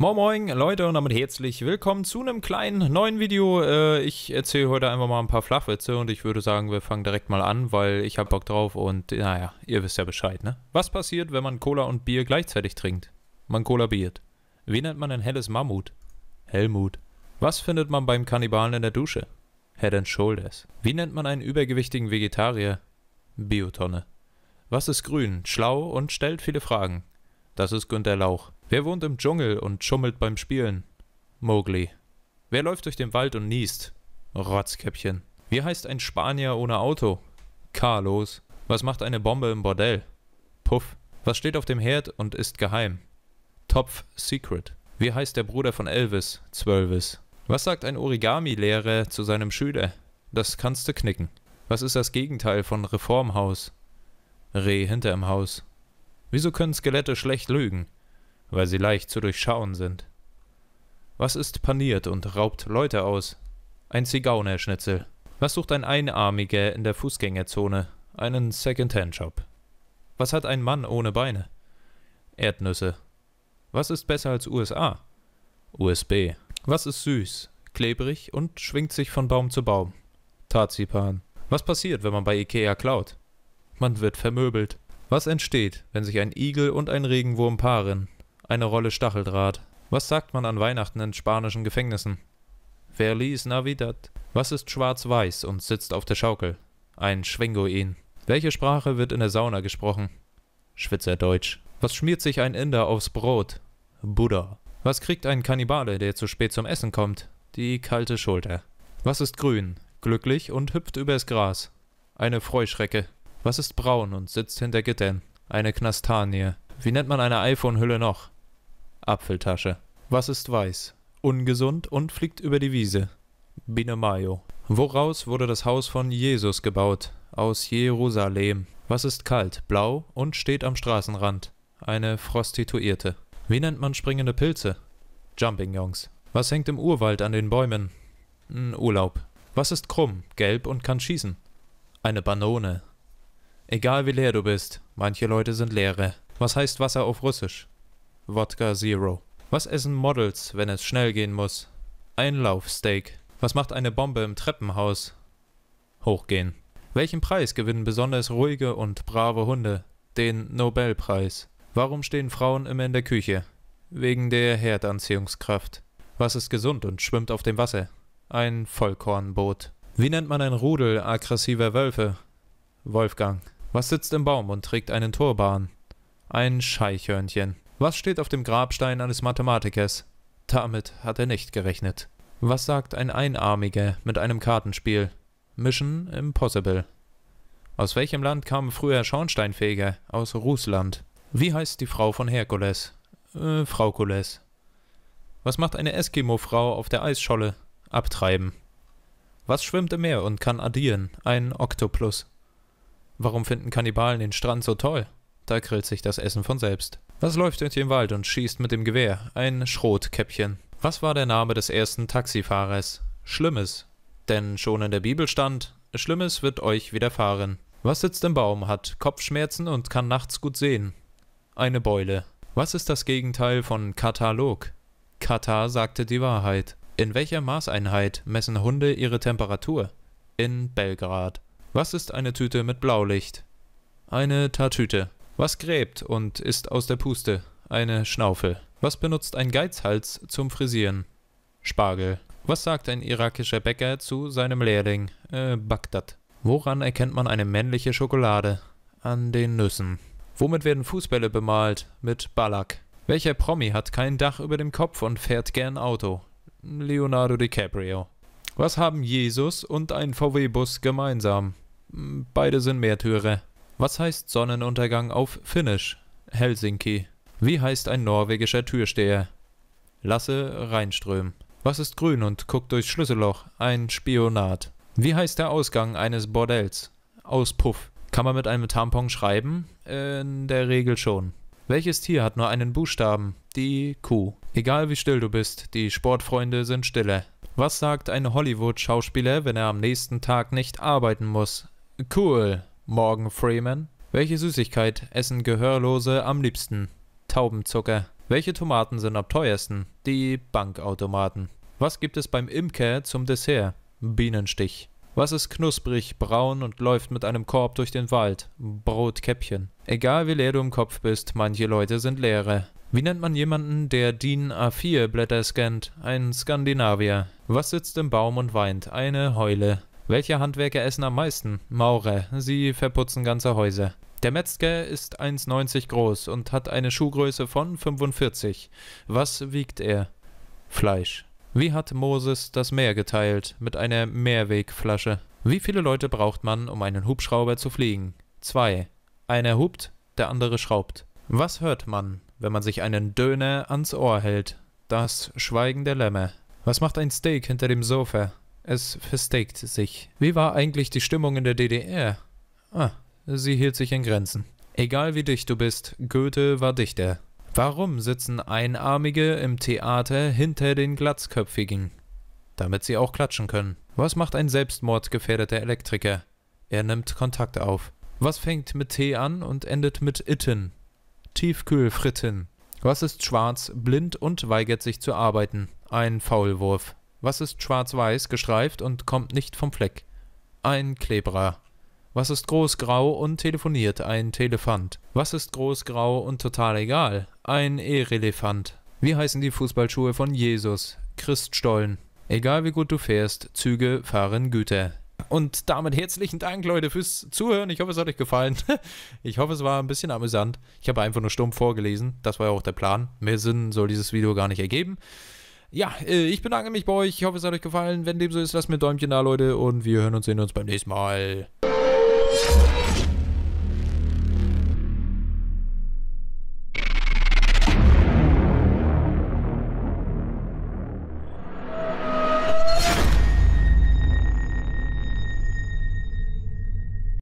Moin Moin Leute und damit herzlich willkommen zu einem kleinen neuen Video. Äh, ich erzähle heute einfach mal ein paar Flachwitze und ich würde sagen, wir fangen direkt mal an, weil ich habe Bock drauf und naja, ihr wisst ja Bescheid, ne? Was passiert, wenn man Cola und Bier gleichzeitig trinkt? Man kollabiert. Wie nennt man ein helles Mammut? Helmut. Was findet man beim Kannibalen in der Dusche? Head and Shoulders. Wie nennt man einen übergewichtigen Vegetarier? Biotonne. Was ist grün, schlau und stellt viele Fragen? Das ist Günther Lauch. Wer wohnt im Dschungel und schummelt beim Spielen? Mowgli. Wer läuft durch den Wald und niest? Rotzkäppchen. Wie heißt ein Spanier ohne Auto? Carlos. Was macht eine Bombe im Bordell? Puff. Was steht auf dem Herd und ist geheim? Topf Secret. Wie heißt der Bruder von Elvis? Zwölvis. Was sagt ein Origami-Lehrer zu seinem Schüler? Das kannst du knicken. Was ist das Gegenteil von Reformhaus? Reh hinterm Haus. Wieso können Skelette schlecht lügen? weil sie leicht zu durchschauen sind. Was ist paniert und raubt Leute aus? Ein Zigaunerschnitzel. Was sucht ein Einarmiger in der Fußgängerzone? Einen Second-Hand-Shop. Was hat ein Mann ohne Beine? Erdnüsse. Was ist besser als USA? USB. Was ist süß, klebrig und schwingt sich von Baum zu Baum? Tarzipan. Was passiert, wenn man bei Ikea klaut? Man wird vermöbelt. Was entsteht, wenn sich ein Igel und ein Regenwurm paaren? eine Rolle Stacheldraht. Was sagt man an Weihnachten in spanischen Gefängnissen? Verlies Navidad. Was ist schwarz-weiß und sitzt auf der Schaukel? Ein Schwingoin. Welche Sprache wird in der Sauna gesprochen? Schwitzerdeutsch. Was schmiert sich ein Inder aufs Brot? Buddha. Was kriegt ein Kannibale, der zu spät zum Essen kommt? Die kalte Schulter. Was ist grün, glücklich und hüpft übers Gras? Eine Freuschrecke. Was ist braun und sitzt hinter Gittern? Eine Knastanie. Wie nennt man eine iPhone-Hülle noch? Apfeltasche. Was ist weiß? Ungesund und fliegt über die Wiese. Bine Mayo. Woraus wurde das Haus von Jesus gebaut? Aus Jerusalem. Was ist kalt, blau und steht am Straßenrand? Eine Prostituierte. Wie nennt man springende Pilze? Jumping Jungs. Was hängt im Urwald an den Bäumen? N Urlaub. Was ist krumm, gelb und kann schießen? Eine Banone. Egal wie leer du bist, manche Leute sind leere. Was heißt Wasser auf Russisch? Wodka Zero. Was essen Models, wenn es schnell gehen muss? Ein Laufsteak. Was macht eine Bombe im Treppenhaus? Hochgehen. Welchen Preis gewinnen besonders ruhige und brave Hunde? Den Nobelpreis. Warum stehen Frauen immer in der Küche? Wegen der Herdanziehungskraft. Was ist gesund und schwimmt auf dem Wasser? Ein Vollkornboot. Wie nennt man ein Rudel aggressiver Wölfe? Wolfgang. Was sitzt im Baum und trägt einen Turban? Ein Scheichhörnchen. Was steht auf dem Grabstein eines Mathematikers? Damit hat er nicht gerechnet. Was sagt ein Einarmiger mit einem Kartenspiel? Mission Impossible. Aus welchem Land kamen früher Schornsteinfeger? Aus Russland. Wie heißt die Frau von Herkules? Äh, Frau Kules. Was macht eine Eskimo-Frau auf der Eisscholle? Abtreiben. Was schwimmt im Meer und kann addieren? Ein Oktoplus. Warum finden Kannibalen den Strand so toll? Da grillt sich das Essen von selbst. Was läuft durch den Wald und schießt mit dem Gewehr? Ein Schrotkäppchen. Was war der Name des ersten Taxifahrers? Schlimmes. Denn schon in der Bibel stand, Schlimmes wird euch widerfahren. Was sitzt im Baum, hat Kopfschmerzen und kann nachts gut sehen? Eine Beule. Was ist das Gegenteil von Katalog? Katar sagte die Wahrheit. In welcher Maßeinheit messen Hunde ihre Temperatur? In Belgrad. Was ist eine Tüte mit Blaulicht? Eine Tatüte. Was gräbt und ist aus der Puste? Eine Schnaufe. Was benutzt ein Geizhals zum Frisieren? Spargel. Was sagt ein irakischer Bäcker zu seinem Lehrling? Äh, Bagdad. Woran erkennt man eine männliche Schokolade? An den Nüssen. Womit werden Fußbälle bemalt? Mit Ballack. Welcher Promi hat kein Dach über dem Kopf und fährt gern Auto? Leonardo DiCaprio. Was haben Jesus und ein VW-Bus gemeinsam? Hm, beide sind Märtyrer. Was heißt Sonnenuntergang auf Finnisch? Helsinki. Wie heißt ein norwegischer Türsteher? Lasse Reinström. Was ist grün und guckt durchs Schlüsselloch? Ein Spionat. Wie heißt der Ausgang eines Bordells? Auspuff. Kann man mit einem Tampon schreiben? In der Regel schon. Welches Tier hat nur einen Buchstaben? Die Kuh. Egal wie still du bist, die Sportfreunde sind stille. Was sagt ein Hollywood-Schauspieler, wenn er am nächsten Tag nicht arbeiten muss? Cool. Morgan Freeman. Welche Süßigkeit essen Gehörlose am liebsten? Taubenzucker. Welche Tomaten sind am teuersten? Die Bankautomaten. Was gibt es beim Imker zum Dessert? Bienenstich. Was ist knusprig, braun und läuft mit einem Korb durch den Wald? Brotkäppchen. Egal wie leer du im Kopf bist, manche Leute sind leere. Wie nennt man jemanden, der DIN A4 Blätter scannt? Ein Skandinavier. Was sitzt im Baum und weint? Eine Heule. Welche Handwerker essen am meisten? Maurer. Sie verputzen ganze Häuser. Der Metzger ist 1,90 groß und hat eine Schuhgröße von 45. Was wiegt er? Fleisch. Wie hat Moses das Meer geteilt? Mit einer Mehrwegflasche. Wie viele Leute braucht man, um einen Hubschrauber zu fliegen? Zwei. Einer hupt, der andere schraubt. Was hört man, wenn man sich einen Döner ans Ohr hält? Das Schweigen der Lämmer. Was macht ein Steak hinter dem Sofa? Es versteckt sich. Wie war eigentlich die Stimmung in der DDR? Ah, sie hielt sich in Grenzen. Egal wie dicht du bist, Goethe war Dichter. Warum sitzen Einarmige im Theater hinter den Glatzköpfigen? Damit sie auch klatschen können. Was macht ein selbstmordgefährdeter Elektriker? Er nimmt Kontakt auf. Was fängt mit T an und endet mit Itten? Tiefkühlfritten. Was ist schwarz, blind und weigert sich zu arbeiten? Ein Faulwurf. Was ist schwarz-weiß gestreift und kommt nicht vom Fleck? Ein Klebra. Was ist groß-grau und telefoniert? Ein Telefant. Was ist groß-grau und total egal? Ein Erelefant. Wie heißen die Fußballschuhe von Jesus? Christstollen. Egal wie gut du fährst, Züge fahren Güter. Und damit herzlichen Dank, Leute, fürs Zuhören. Ich hoffe, es hat euch gefallen. Ich hoffe, es war ein bisschen amüsant. Ich habe einfach nur stumpf vorgelesen. Das war ja auch der Plan. Mehr Sinn soll dieses Video gar nicht ergeben. Ja, äh, ich bedanke mich bei euch. Ich hoffe, es hat euch gefallen. Wenn dem so ist, lasst mir ein Däumchen da, Leute. Und wir hören und sehen uns beim nächsten Mal.